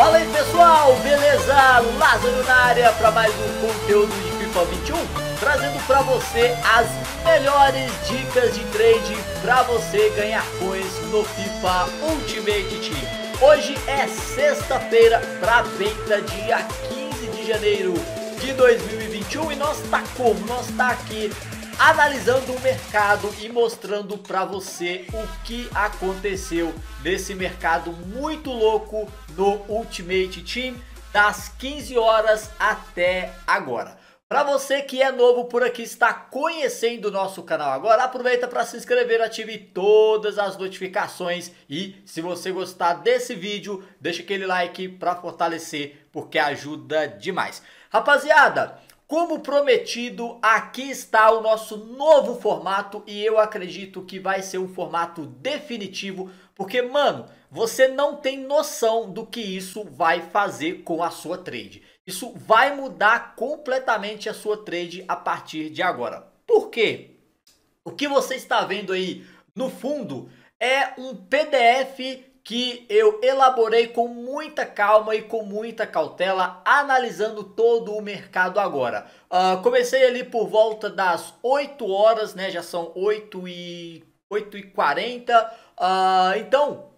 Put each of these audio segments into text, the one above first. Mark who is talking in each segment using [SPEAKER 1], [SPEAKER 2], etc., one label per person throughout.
[SPEAKER 1] Fala aí pessoal, beleza? Lázaro na área para mais um conteúdo de FIFA 21 Trazendo para você as melhores dicas de trade para você ganhar coins no FIFA Ultimate Team Hoje é sexta-feira para venda dia 15 de janeiro de 2021 E nós tá como? Nós tá aqui analisando o mercado e mostrando para você o que aconteceu nesse mercado muito louco no Ultimate Team das 15 horas até agora. Para você que é novo por aqui, está conhecendo o nosso canal agora, aproveita para se inscrever, ative todas as notificações e se você gostar desse vídeo, deixa aquele like para fortalecer, porque ajuda demais. Rapaziada, como prometido, aqui está o nosso novo formato e eu acredito que vai ser um formato definitivo, porque, mano, você não tem noção do que isso vai fazer com a sua trade. Isso vai mudar completamente a sua trade a partir de agora. Por quê? O que você está vendo aí no fundo é um PDF que eu elaborei com muita calma e com muita cautela, analisando todo o mercado agora. Uh, comecei ali por volta das 8 horas, né? Já são 8 e, 8 e 40. Uh, ah, então,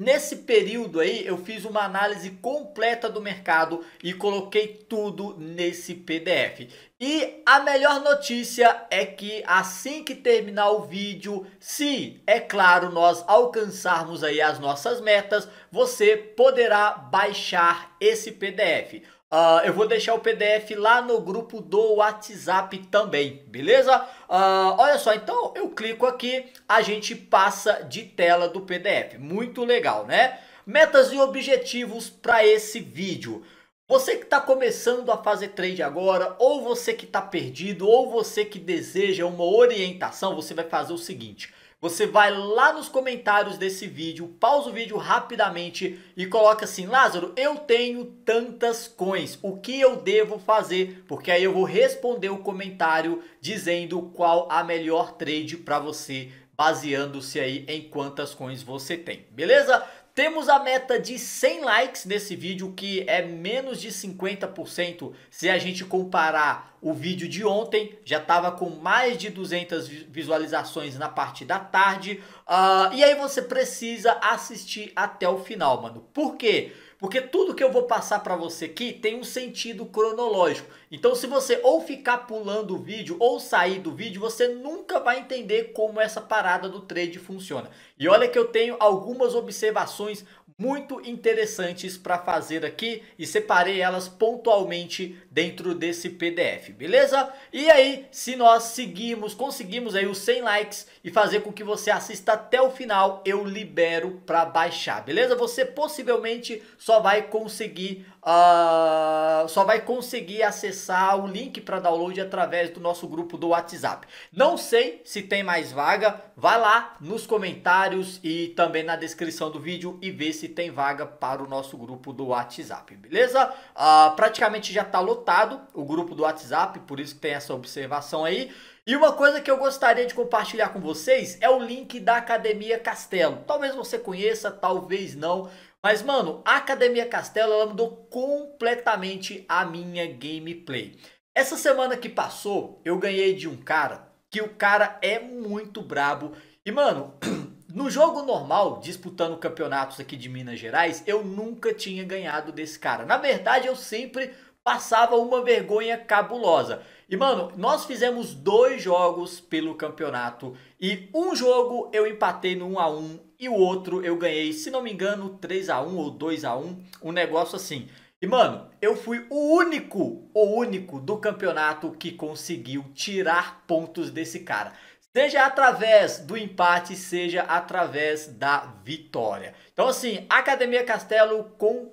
[SPEAKER 1] Nesse período aí, eu fiz uma análise completa do mercado e coloquei tudo nesse PDF. E a melhor notícia é que assim que terminar o vídeo, se é claro nós alcançarmos aí as nossas metas, você poderá baixar esse PDF. Uh, ah, eu vou deixar o PDF lá no grupo do WhatsApp também, beleza? Uh, olha só, então eu clico aqui, a gente passa de tela do PDF. Muito legal, né? Metas e objetivos para esse vídeo. Você que está começando a fazer trade agora, ou você que está perdido, ou você que deseja uma orientação, você vai fazer o seguinte. Você vai lá nos comentários desse vídeo, pausa o vídeo rapidamente e coloca assim, Lázaro, eu tenho tantas coins, o que eu devo fazer? Porque aí eu vou responder o comentário dizendo qual a melhor trade para você, baseando-se aí em quantas coins você tem, beleza? Temos a meta de 100 likes nesse vídeo, que é menos de 50% se a gente comparar o vídeo de ontem, já estava com mais de 200 visualizações na parte da tarde. Uh, e aí você precisa assistir até o final, mano. Por quê? Porque tudo que eu vou passar para você aqui tem um sentido cronológico. Então, se você ou ficar pulando o vídeo ou sair do vídeo, você nunca vai entender como essa parada do trade funciona. E olha que eu tenho algumas observações muito interessantes para fazer aqui e separei elas pontualmente dentro desse PDF, beleza? E aí, se nós seguirmos, conseguimos aí os 100 likes e fazer com que você assista até o final, eu libero para baixar, beleza? Você possivelmente só vai conseguir uh, só vai conseguir acessar o link para download através do nosso grupo do WhatsApp. Não sei se tem mais vaga, vai lá nos comentários e também na descrição do vídeo e vê se se tem vaga para o nosso grupo do WhatsApp, beleza? Ah, praticamente já está lotado o grupo do WhatsApp, por isso que tem essa observação aí. E uma coisa que eu gostaria de compartilhar com vocês é o link da Academia Castelo. Talvez você conheça, talvez não. Mas, mano, a Academia Castelo ela mudou completamente a minha gameplay. Essa semana que passou, eu ganhei de um cara que o cara é muito brabo. E, mano, No jogo normal, disputando campeonatos aqui de Minas Gerais, eu nunca tinha ganhado desse cara. Na verdade, eu sempre passava uma vergonha cabulosa. E mano, nós fizemos dois jogos pelo campeonato e um jogo eu empatei no 1 a 1 e o outro eu ganhei, se não me engano, 3 a 1 ou 2 a 1, um negócio assim. E mano, eu fui o único, o único do campeonato que conseguiu tirar pontos desse cara seja através do empate, seja através da vitória. Então, assim, a Academia Castelo com...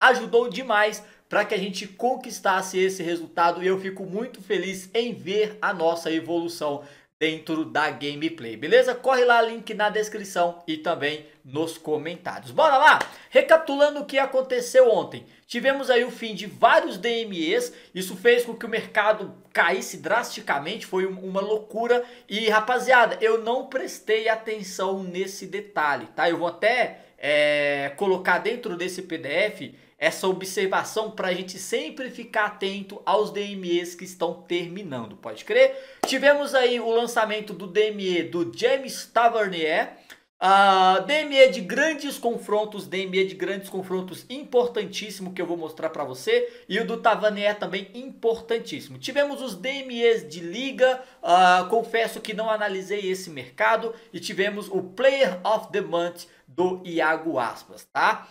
[SPEAKER 1] ajudou demais para que a gente conquistasse esse resultado e eu fico muito feliz em ver a nossa evolução dentro da gameplay, beleza? Corre lá, link na descrição e também nos comentários. Bora lá! Recapitulando o que aconteceu ontem. Tivemos aí o fim de vários DMEs, isso fez com que o mercado caísse drasticamente, foi uma loucura. E rapaziada, eu não prestei atenção nesse detalhe, tá? Eu vou até é, colocar dentro desse PDF essa observação para a gente sempre ficar atento aos DMEs que estão terminando, pode crer? Tivemos aí o lançamento do DME do James Tavernier, Uh, ah, DME de grandes confrontos, DME de grandes confrontos importantíssimo que eu vou mostrar para você e o do Tavernier também importantíssimo. Tivemos os DMEs de liga, uh, confesso que não analisei esse mercado e tivemos o Player of the Month do Iago Aspas, tá?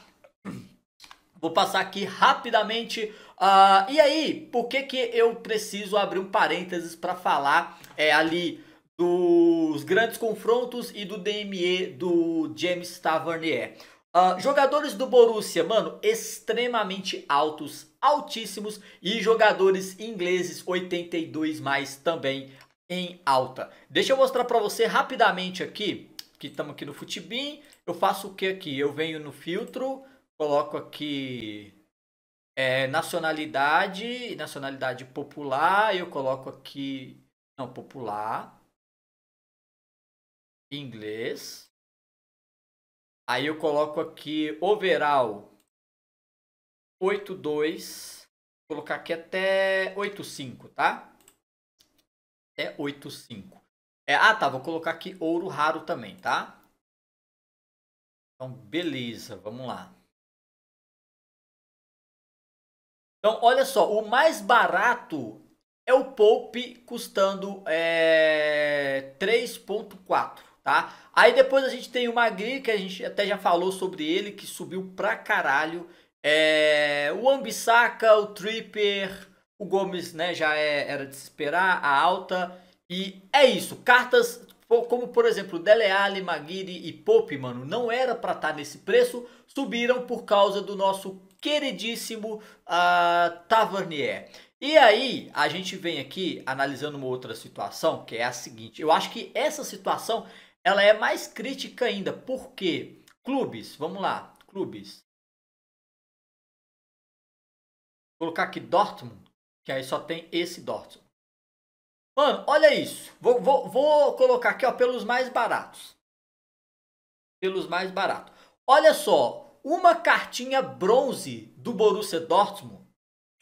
[SPEAKER 1] Vou passar aqui rapidamente. Uh, e aí, por que, que eu preciso abrir um parênteses para falar é, ali dos grandes confrontos e do DME do James Tavernier? Uh, jogadores do Borussia, mano, extremamente altos, altíssimos, e jogadores ingleses 82 mais também em alta. Deixa eu mostrar para você rapidamente aqui, que estamos aqui no Futibin, eu faço o que aqui? Eu venho no filtro, coloco aqui é, nacionalidade, nacionalidade popular, eu coloco aqui, não, popular, inglês. Aí eu coloco aqui overall 82, vou colocar aqui até 85, tá? É 85. É, ah, tá, vou colocar aqui ouro raro também, tá? Então, beleza, vamos lá. Então, olha só, o mais barato é o Poupe custando é, 3.4, tá? Aí depois a gente tem o Magri, que a gente até já falou sobre ele, que subiu pra caralho. É, o Ambissaca, o Tripper, o Gomes, né, já é, era de se esperar, a alta. E é isso, cartas como, por exemplo, Dele Alli, Maguire e Pope, mano, não era pra estar tá nesse preço, subiram por causa do nosso queridíssimo uh, Tavernier. E aí, a gente vem aqui analisando uma outra situação, que é a seguinte. Eu acho que essa situação, ela é mais crítica ainda, porque clubes, vamos lá, clubes. Vou colocar aqui Dortmund, que aí só tem esse Dortmund. Mano, olha isso. Vou, vou, vou colocar aqui ó, pelos mais baratos. Pelos mais baratos. Olha só, uma cartinha bronze do Borussia Dortmund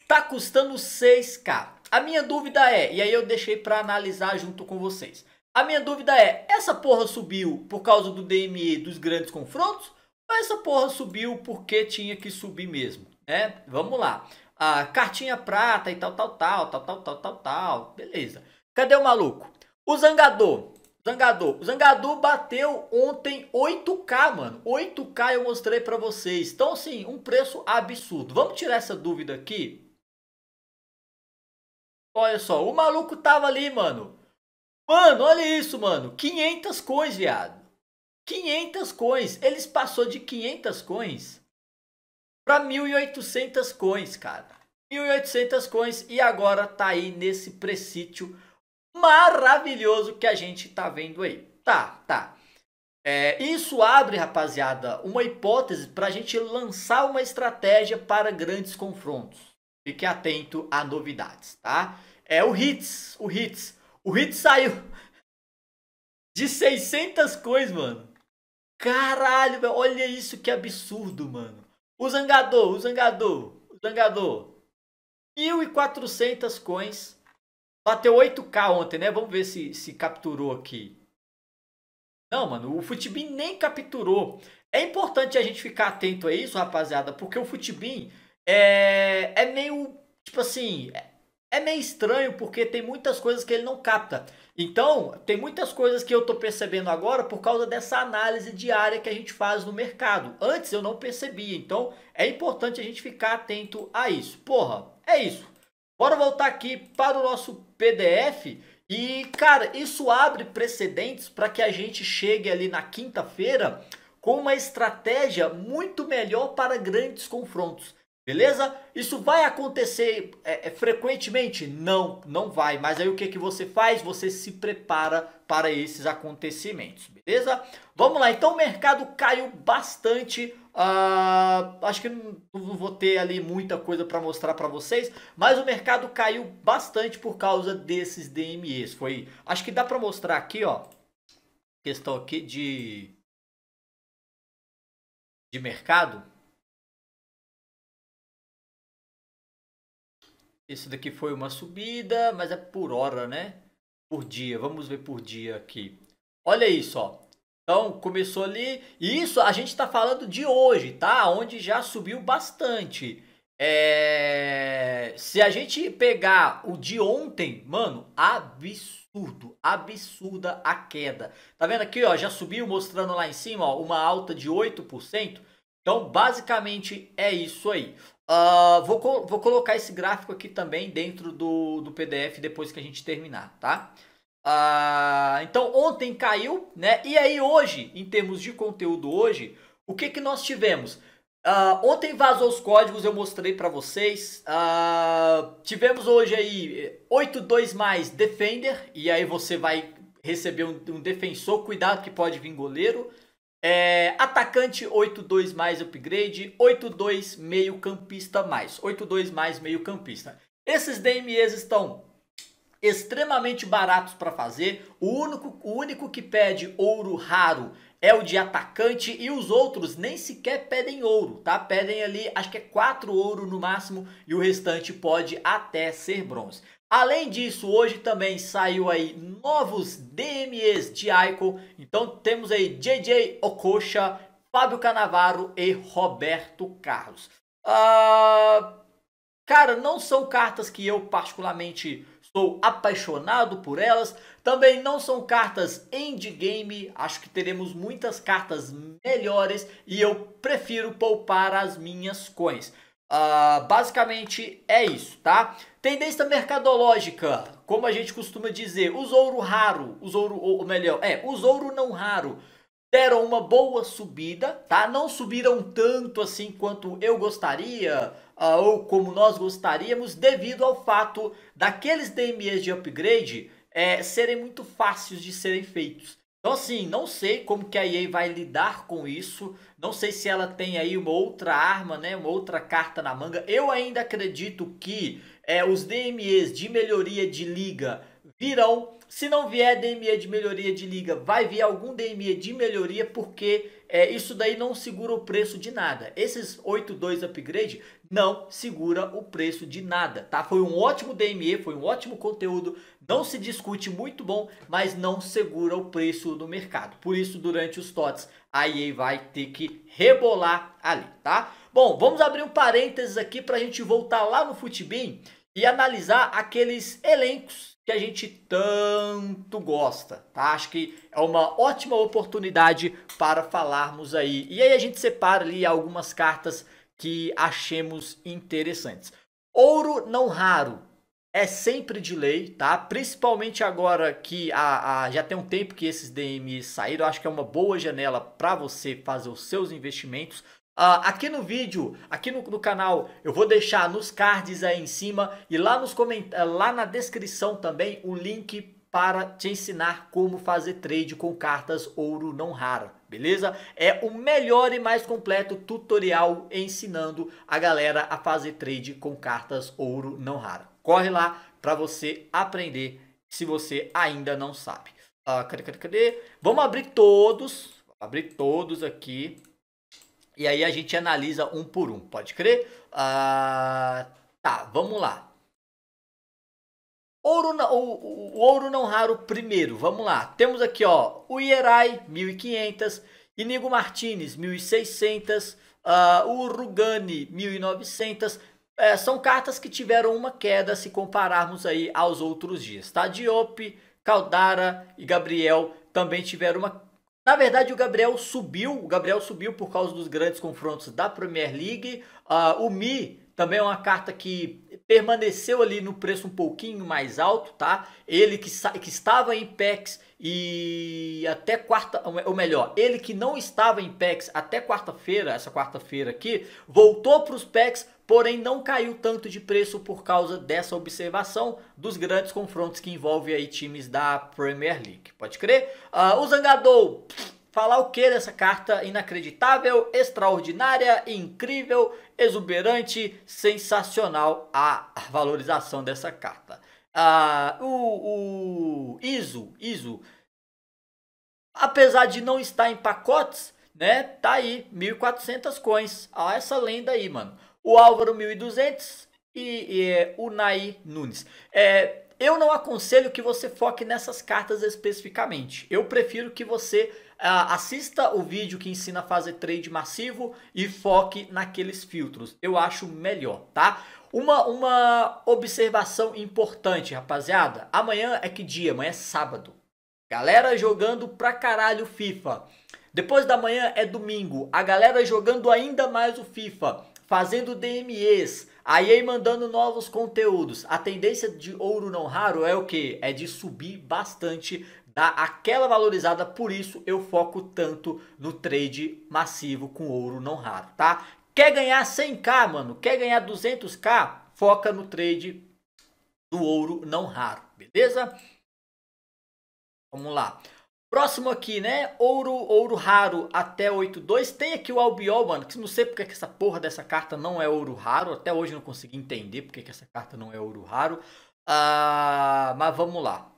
[SPEAKER 1] tá custando 6k. A minha dúvida é, e aí eu deixei para analisar junto com vocês. A minha dúvida é, essa porra subiu por causa do DME dos grandes confrontos? Ou essa porra subiu porque tinha que subir mesmo, né? Vamos lá. A cartinha prata e tal, tal, tal, tal, tal, tal, tal, tal. Beleza. Cadê o maluco? O Zangador Zangador. Zangador bateu ontem 8K, mano. 8K eu mostrei pra vocês. Então, assim, um preço absurdo. Vamos tirar essa dúvida aqui? Olha só, o maluco tava ali, mano. Mano, olha isso, mano. 500 coins, viado. 500 coins. Eles passou de 500 coins pra 1.800 coins, cara. 1.800 coins e agora tá aí nesse precítio maravilhoso que a gente tá vendo aí. Tá, tá. É, isso abre, rapaziada, uma hipótese para a gente lançar uma estratégia para grandes confrontos. Fique atento a novidades, tá? É o Hits, o Hits. O Hits saiu de 600 coisas, mano. Caralho, velho, olha isso que absurdo, mano. O Zangador, o Zangador, o Zangador. 1.400 coins Bateu 8K ontem, né? Vamos ver se, se capturou aqui. Não, mano, o Futibin nem capturou. É importante a gente ficar atento a isso, rapaziada, porque o Futibin é, é meio, tipo assim, é, é meio estranho porque tem muitas coisas que ele não capta. Então, tem muitas coisas que eu tô percebendo agora por causa dessa análise diária que a gente faz no mercado. Antes eu não percebia, então é importante a gente ficar atento a isso. Porra, é isso. Bora voltar aqui para o nosso PDF e, cara, isso abre precedentes para que a gente chegue ali na quinta-feira com uma estratégia muito melhor para grandes confrontos. Beleza? Isso vai acontecer é, é, frequentemente? Não, não vai. Mas aí o que, que você faz? Você se prepara para esses acontecimentos, beleza? Vamos lá, então o mercado caiu bastante Uh, acho que não, vou ter ali muita coisa para mostrar para vocês, mas o mercado caiu bastante por causa desses DMEs. Foi, acho que dá para mostrar aqui, ó, questão aqui de de mercado. Esse daqui foi uma subida, mas é por hora, né? Por dia. Vamos ver por dia aqui. Olha isso, ó. Então começou ali, isso a gente está falando de hoje, tá? Onde já subiu bastante. É... Se a gente pegar o de ontem, mano, absurdo, absurda a queda. Tá vendo aqui, ó, já subiu mostrando lá em cima, ó, uma alta de 8%. Então, basicamente é isso aí. Uh, vou, co vou colocar esse gráfico aqui também dentro do, do PDF depois que a gente terminar, tá? Ah, então ontem caiu, né? E aí hoje, em termos de conteúdo hoje, o que que nós tivemos? Ah, ontem vazou os códigos, eu mostrei para vocês. Ah, tivemos hoje aí 82 eh, mais defender e aí você vai receber um, um defensor, cuidado que pode vir goleiro. É, atacante 82 mais upgrade, 82 meio campista mais, 82 mais meio campista. Esses DMEs estão extremamente baratos para fazer. O único, o único que pede ouro raro é o de atacante e os outros nem sequer pedem ouro, tá? Pedem ali, acho que é 4 ouro no máximo e o restante pode até ser bronze. Além disso, hoje também saiu aí novos DMEs de Icon. Então temos aí JJ Okocha, Fábio Canavaro e Roberto Carlos. Uh... Cara, não são cartas que eu particularmente Sou apaixonado por elas. Também não são cartas endgame, acho que teremos muitas cartas melhores e eu prefiro poupar as minhas coins. Uh, basicamente é isso, tá? Tendência mercadológica, como a gente costuma dizer, os ouro raro, os ouro, ou melhor, é, os ouro não raro, deram uma boa subida, tá? Não subiram tanto assim quanto eu gostaria, ah, ou como nós gostaríamos, devido ao fato daqueles DMEs de upgrade é, serem muito fáceis de serem feitos. Então assim, não sei como que a EA vai lidar com isso, não sei se ela tem aí uma outra arma, né, uma outra carta na manga. Eu ainda acredito que é, os DMEs de melhoria de liga virão. Se não vier DME de melhoria de liga, vai vir algum DME de melhoria, porque é, isso daí não segura o preço de nada. Esses 8.2 upgrade não segura o preço de nada, tá? Foi um ótimo DME, foi um ótimo conteúdo, não se discute, muito bom, mas não segura o preço do mercado. Por isso, durante os TOTS, a EA vai ter que rebolar ali, tá? Bom, vamos abrir um parênteses aqui para a gente voltar lá no Futebin e analisar aqueles elencos que a gente tanto gosta, tá? Acho que é uma ótima oportunidade para falarmos aí. E aí a gente separa ali algumas cartas que achemos interessantes. Ouro não raro é sempre de lei, tá? Principalmente agora que a, a já tem um tempo que esses DMs saíram, acho que é uma boa janela para você fazer os seus investimentos. Uh, aqui no vídeo, aqui no, no, canal, eu vou deixar nos cards aí em cima e lá, nos coment... Eh, lá na descrição também o um link para te ensinar como fazer trade com cartas ouro não rara, beleza? É o melhor e mais completo tutorial ensinando a galera a fazer trade com cartas ouro não rara. Corre lá para você aprender se você ainda não sabe. Uh, cadê, cadê, cadê? Vamos abrir todos, abrir todos aqui e aí a gente analisa um por um, pode crer? Ah, tá, vamos lá. Ouro, o, o, o, ouro não raro primeiro, vamos lá. Temos aqui ó, o Ierai, 1500, Inigo Martinez, 1600, uh, ah, o Rugani, 1900. É, são cartas que tiveram uma queda se compararmos aí aos outros dias, tá? Diop, Caldara e Gabriel também tiveram uma na verdade, o Gabriel subiu. O Gabriel subiu por causa dos grandes confrontos da Premier League. Uh, o Mi também é uma carta que permaneceu ali no preço um pouquinho mais alto, tá? Ele que, que estava em PEX e até quarta, ou melhor, ele que não estava em PEX até quarta-feira, essa quarta-feira aqui, voltou para os PEX porém não caiu tanto de preço por causa dessa observação dos grandes confrontos que envolve aí times da Premier League. Pode crer? Uh, o Zangadou, falar o que dessa carta inacreditável, extraordinária, incrível, exuberante, sensacional a valorização dessa carta. Uh, o, o Iso, Iso, apesar de não estar em pacotes, né? Tá aí, 1.400 coins. Ah, essa lenda aí, mano o Álvaro 1200 e, e é, o Nai Nunes. É, eu não aconselho que você foque nessas cartas especificamente. Eu prefiro que você Uh, assista o vídeo que ensina a fazer trade massivo e foque naqueles filtros. Eu acho melhor, tá? Uma, uma observação importante, rapaziada. Amanhã é que dia? Amanhã é sábado. Galera jogando pra caralho FIFA. Depois da manhã é domingo. A galera jogando ainda mais o FIFA fazendo DMEs, aí, aí mandando novos conteúdos. A tendência de ouro não raro é o que? É de subir bastante dar aquela valorizada, por isso eu foco tanto no trade massivo com ouro não raro, tá? Quer ganhar 100k, mano? Quer ganhar 200k? Foca no trade do ouro não raro, beleza? Vamos lá. Próximo aqui, né? Ouro, ouro raro até 8.2. Tem aqui o Albiol, mano. Que não sei porque que essa porra dessa carta não é ouro raro. Até hoje não consegui entender porque que essa carta não é ouro raro. Ah, mas vamos lá.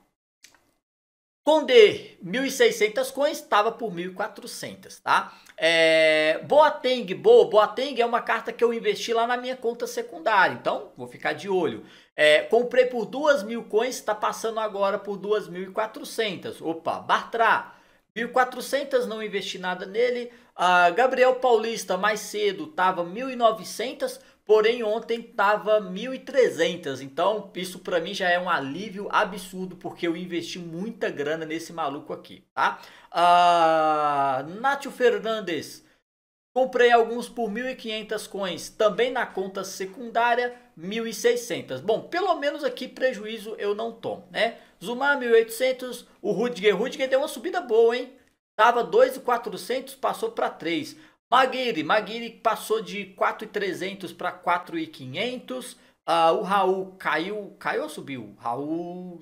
[SPEAKER 1] conde 1.600 coins, estava por 1.400, tá? É, Boateng, boa, Boateng é uma carta que eu investi lá na minha conta secundária, então vou ficar de olho. É, comprei por duas mil coins, está passando agora por 2.400. Opa, Bartra, 1.400, não investi nada nele. Ah, Gabriel Paulista, mais cedo, estava 1.900, porém ontem estava 1.300. Então, isso para mim já é um alívio absurdo, porque eu investi muita grana nesse maluco aqui, tá? Ah, Nátio Fernandes, Comprei alguns por 1.500 coins, também na conta secundária 1.600. Bom, pelo menos aqui prejuízo eu não tomo, né? Zumar 1.800, o Rudiger, Rudiger deu uma subida boa, hein? Tava 2.400, passou para 3. Maguire, Maguire passou de 4.300 para 4.500. Uh, o Raul caiu, caiu ou subiu? Raul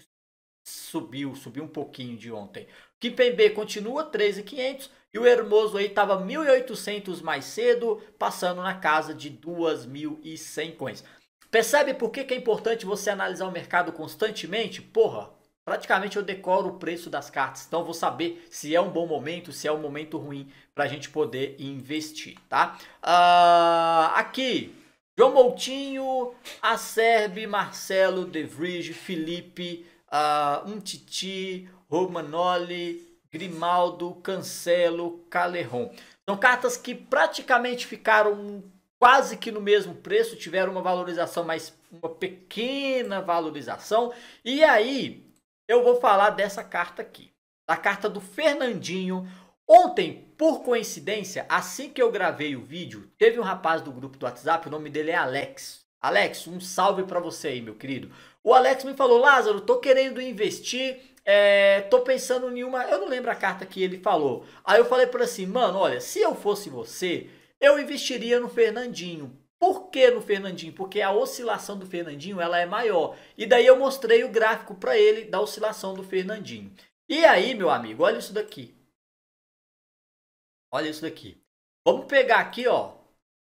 [SPEAKER 1] subiu, subiu um pouquinho de ontem. Kipembe continua 13.500 e o Hermoso aí estava 1.800 mais cedo, passando na casa de 2.100 coins. Percebe por que, que é importante você analisar o mercado constantemente? Porra, praticamente eu decoro o preço das cartas, então vou saber se é um bom momento, se é um momento ruim para a gente poder investir, tá? Uh, aqui, João Moutinho, Acerbe, Marcelo, De Vrij, Felipe, uh, Titi Romanoli, Grimaldo, Cancelo, Calerron. São cartas que praticamente ficaram quase que no mesmo preço, tiveram uma valorização, mas uma pequena valorização. E aí eu vou falar dessa carta aqui, da carta do Fernandinho. Ontem, por coincidência, assim que eu gravei o vídeo, teve um rapaz do grupo do WhatsApp, o nome dele é Alex. Alex, um salve para você aí, meu querido. O Alex me falou: "Lázaro, tô querendo investir é, tô pensando em uma. Eu não lembro a carta que ele falou. Aí eu falei para assim, mano, olha, se eu fosse você, eu investiria no Fernandinho. Por que no Fernandinho? Porque a oscilação do Fernandinho ela é maior. E daí eu mostrei o gráfico para ele da oscilação do Fernandinho. E aí, meu amigo, olha isso daqui. Olha isso daqui. Vamos pegar aqui, ó,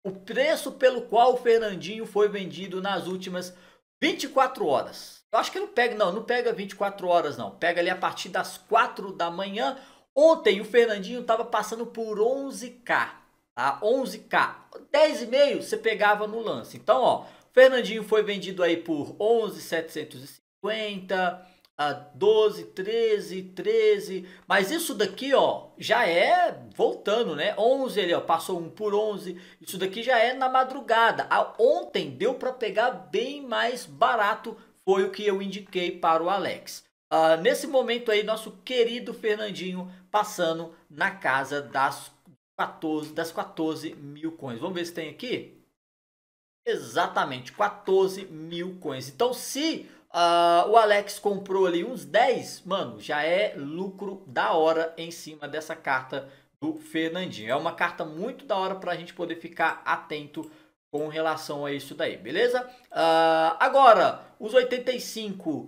[SPEAKER 1] o preço pelo qual o Fernandinho foi vendido nas últimas 24 horas. Eu acho que não pega, não, não pega 24 horas, não. Pega ali a partir das 4 da manhã. Ontem o Fernandinho estava passando por 11K, tá? 11K. 10,5 você pegava no lance. Então, ó, Fernandinho foi vendido aí por 11,750 a 12, 13, 13. Mas isso daqui, ó, já é voltando, né? 11 ele ó, passou um por 11. Isso daqui já é na madrugada. Ah, ontem deu para pegar bem mais barato, foi o que eu indiquei para o Alex. Ah, nesse momento aí, nosso querido Fernandinho passando na casa das 14, das 14 mil coins. Vamos ver se tem aqui? Exatamente, 14 mil coins. Então, se Uh, o Alex comprou ali uns 10, mano, já é lucro da hora em cima dessa carta do Fernandinho. É uma carta muito da hora para a gente poder ficar atento com relação a isso daí, beleza? Uh, agora, os 85, uh,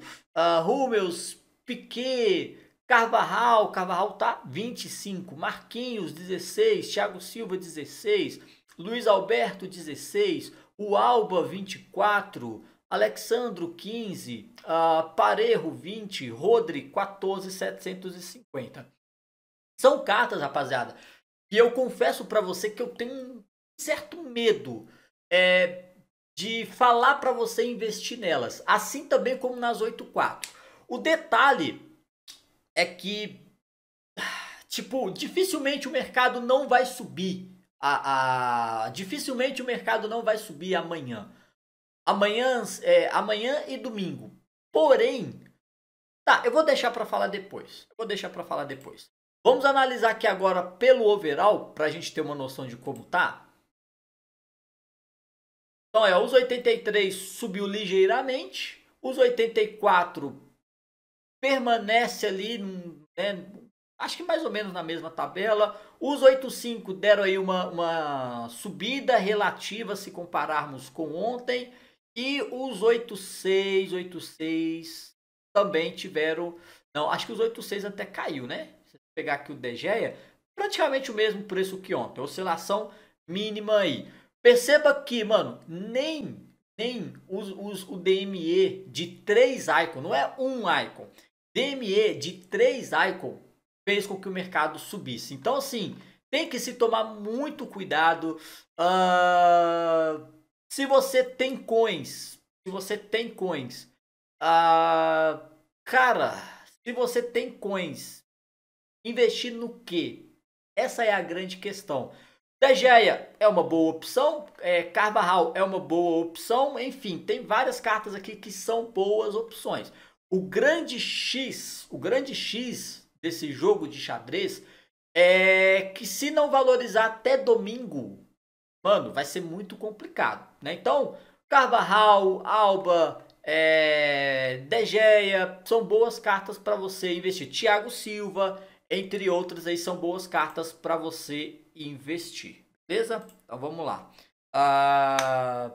[SPEAKER 1] Rúmeus, Piquet, Carvajal, Carvajal tá 25, Marquinhos 16, Thiago Silva 16, Luiz Alberto 16, o Alba 24, Alexandro 15, uh, ah, Parejo 20, Rodri 14750. São cartas, rapaziada, E eu confesso para você que eu tenho um certo medo é, de falar para você investir nelas, assim também como nas 84. O detalhe é que tipo, dificilmente o mercado não vai subir. A, a, dificilmente o mercado não vai subir amanhã amanhã, é, amanhã e domingo. Porém, tá, eu vou deixar para falar depois. Eu vou deixar para falar depois. Vamos analisar aqui agora pelo overall para a gente ter uma noção de como tá. Então é, os 83 subiu ligeiramente, os 84 permanece ali, né, acho que mais ou menos na mesma tabela. Os 85 deram aí uma, uma subida relativa se compararmos com ontem. E os 86, 86 também tiveram. Não, acho que os 86 até caiu, né? Se pegar aqui o DGEA, praticamente o mesmo preço que ontem. Oscilação mínima aí. Perceba que, mano, nem nem os, os, o DME de 3 icon, não é um icon. DME de 3 icon fez com que o mercado subisse. Então, assim, tem que se tomar muito cuidado. Uh se você tem coins, se você tem coins, ah, cara, se você tem coins, investir no que? Essa é a grande questão. Degeia é uma boa opção, é, Carvajal é uma boa opção, enfim, tem várias cartas aqui que são boas opções. O grande X, o grande X desse jogo de xadrez é que se não valorizar até domingo, mano, vai ser muito complicado. Né? Então, Carvajal, Alba, é, De Gea, são boas cartas para você investir. Thiago Silva, entre outras, aí são boas cartas para você investir. Beleza? Então vamos lá. Ah,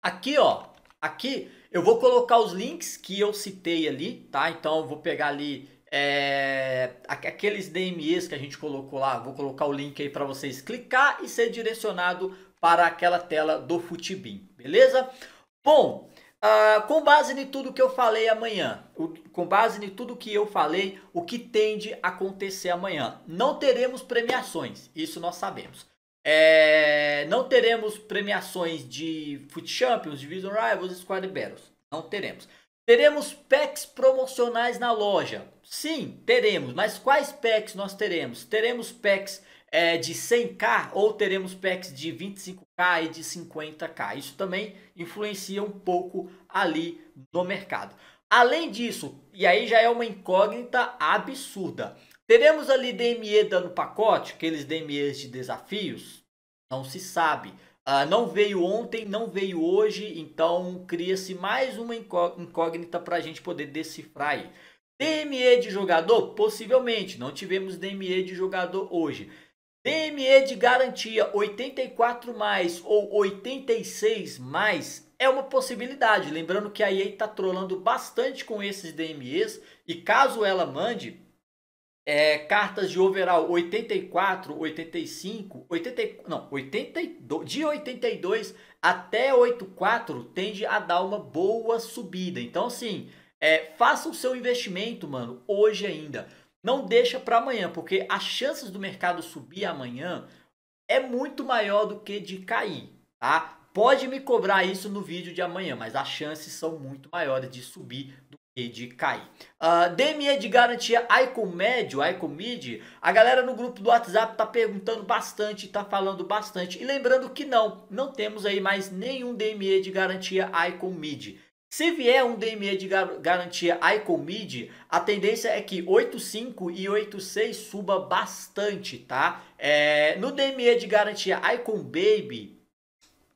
[SPEAKER 1] aqui, ó. Aqui eu vou colocar os links que eu citei ali, tá? Então eu vou pegar ali é, aqueles DMEs que a gente colocou lá. Vou colocar o link aí para vocês clicar e ser direcionado para aquela tela do Futibin, beleza? Bom, ah, com base em tudo que eu falei amanhã, o, com base em tudo que eu falei, o que tende a acontecer amanhã? Não teremos premiações, isso nós sabemos. É, não teremos premiações de Foot Champions, Division Rivals, Squad Battles. Não teremos. Teremos packs promocionais na loja. Sim, teremos. Mas quais packs nós teremos? Teremos packs é, de 100k ou teremos packs de 25k e de 50k. Isso também influencia um pouco ali no mercado. Além disso, e aí já é uma incógnita absurda. Teremos ali DME dando pacote, aqueles DMEs de desafios? Não se sabe. Uh, não veio ontem, não veio hoje, então cria-se mais uma incógnita para a gente poder decifrar aí. DME de jogador? Possivelmente, não tivemos DME de jogador hoje. DME de garantia 84 mais ou 86 mais é uma possibilidade. Lembrando que a EA está trolando bastante com esses DMEs e caso ela mande é, cartas de overall 84, 85, 80, não, 82, de 82 até 84 tende a dar uma boa subida. Então assim, é, faça o seu investimento, mano, hoje ainda não deixa para amanhã, porque as chances do mercado subir amanhã é muito maior do que de cair, tá? Pode me cobrar isso no vídeo de amanhã, mas as chances são muito maiores de subir do que de cair. Uh, ah, DME é de garantia Icon Médio, Icon Mid, a galera no grupo do WhatsApp tá perguntando bastante, tá falando bastante. E lembrando que não, não temos aí mais nenhum DME de garantia Icon Mid. Se vier um DME de garantia ICOMID, a tendência é que 8.5 e 8.6 suba bastante, tá? É, no DME de garantia Icon Baby,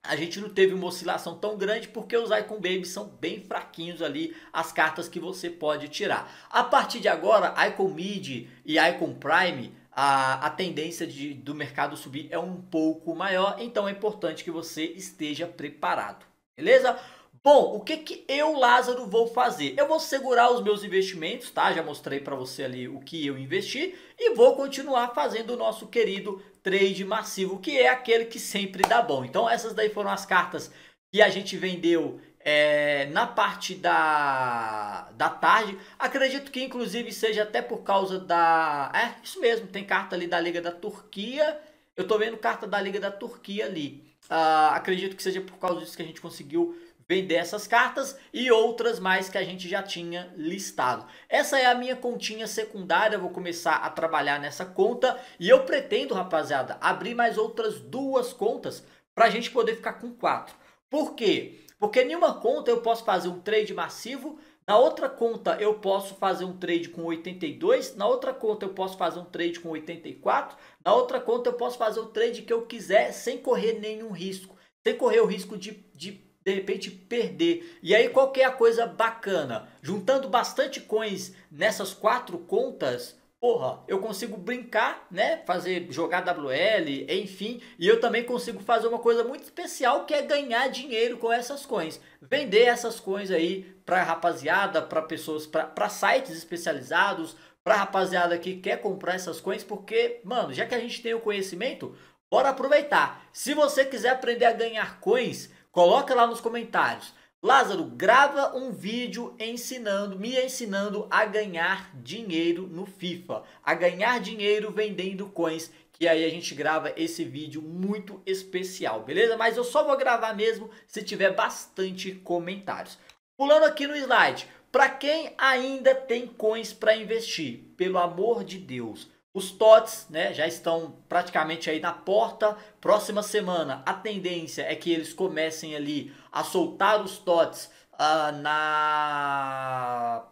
[SPEAKER 1] a gente não teve uma oscilação tão grande porque os Icon Babies são bem fraquinhos ali as cartas que você pode tirar. A partir de agora, Icon Mid e Icon Prime, a, a tendência de, do mercado subir é um pouco maior, então é importante que você esteja preparado, beleza? Bom, o que que eu, Lázaro, vou fazer? Eu vou segurar os meus investimentos, tá? Já mostrei para você ali o que eu investi e vou continuar fazendo o nosso querido trade massivo, que é aquele que sempre dá bom. Então essas daí foram as cartas que a gente vendeu é, na parte da, da tarde. Acredito que inclusive seja até por causa da... É, isso mesmo, tem carta ali da Liga da Turquia. Eu tô vendo carta da Liga da Turquia ali. Uh, acredito que seja por causa disso que a gente conseguiu vender essas cartas e outras mais que a gente já tinha listado. Essa é a minha continha secundária, vou começar a trabalhar nessa conta e eu pretendo, rapaziada, abrir mais outras duas contas para a gente poder ficar com quatro. Por quê? Porque em uma conta eu posso fazer um trade massivo, na outra conta eu posso fazer um trade com 82, na outra conta eu posso fazer um trade com 84, na outra conta eu posso fazer o trade que eu quiser sem correr nenhum risco, sem correr o risco de, de de repente perder. E aí qual que é a coisa bacana? Juntando bastante coins nessas quatro contas, porra, eu consigo brincar, né? Fazer jogar WL, enfim, e eu também consigo fazer uma coisa muito especial que é ganhar dinheiro com essas coins. Vender essas coins aí para rapaziada, para pessoas, para sites especializados, para rapaziada que quer comprar essas coins, porque, mano, já que a gente tem o conhecimento, bora aproveitar. Se você quiser aprender a ganhar coins, Coloca lá nos comentários. Lázaro, grava um vídeo ensinando, me ensinando a ganhar dinheiro no FIFA, a ganhar dinheiro vendendo coins, que aí a gente grava esse vídeo muito especial, beleza? Mas eu só vou gravar mesmo se tiver bastante comentários. Pulando aqui no slide, para quem ainda tem coins para investir, pelo amor de Deus, os TOTS né, já estão praticamente aí na porta. Próxima semana a tendência é que eles comecem ali a soltar os TOTS uh, na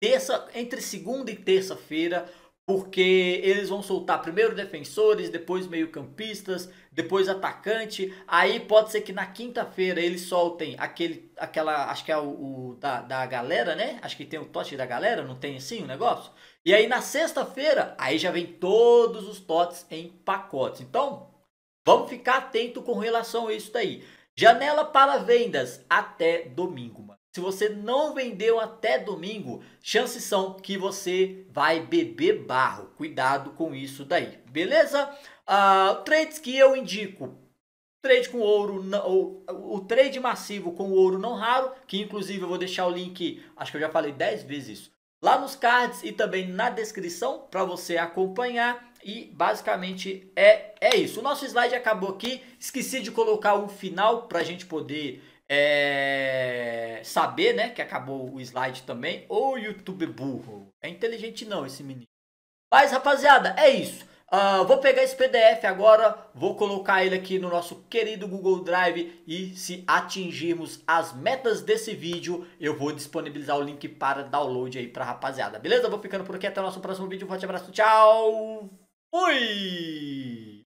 [SPEAKER 1] terça, entre segunda e terça-feira, porque eles vão soltar primeiro defensores, depois meio-campistas, depois atacante. Aí pode ser que na quinta-feira eles soltem aquele, aquela, acho que é o, o da, da galera, né? Acho que tem o TOT da galera, não tem assim o um negócio? E aí na sexta-feira, aí já vem todos os TOTS em pacotes. Então, vamos ficar atento com relação a isso daí. Janela para vendas até domingo, mano. Se você não vendeu até domingo, chances são que você vai beber barro. Cuidado com isso daí, beleza? Uh, trades que eu indico. Trade com ouro, ou, o trade massivo com ouro não raro, que inclusive eu vou deixar o link, acho que eu já falei 10 vezes isso lá nos cards e também na descrição para você acompanhar. E basicamente é, é isso. O nosso slide acabou aqui. Esqueci de colocar o final para a gente poder é, saber né, que acabou o slide também. o YouTube burro. É inteligente não esse menino. Mas rapaziada, é isso. Uh, vou pegar esse PDF agora, vou colocar ele aqui no nosso querido Google Drive e se atingirmos as metas desse vídeo, eu vou disponibilizar o link para download aí para rapaziada. Beleza? Vou ficando por aqui, até o nosso próximo vídeo. Um forte abraço, tchau! Fui!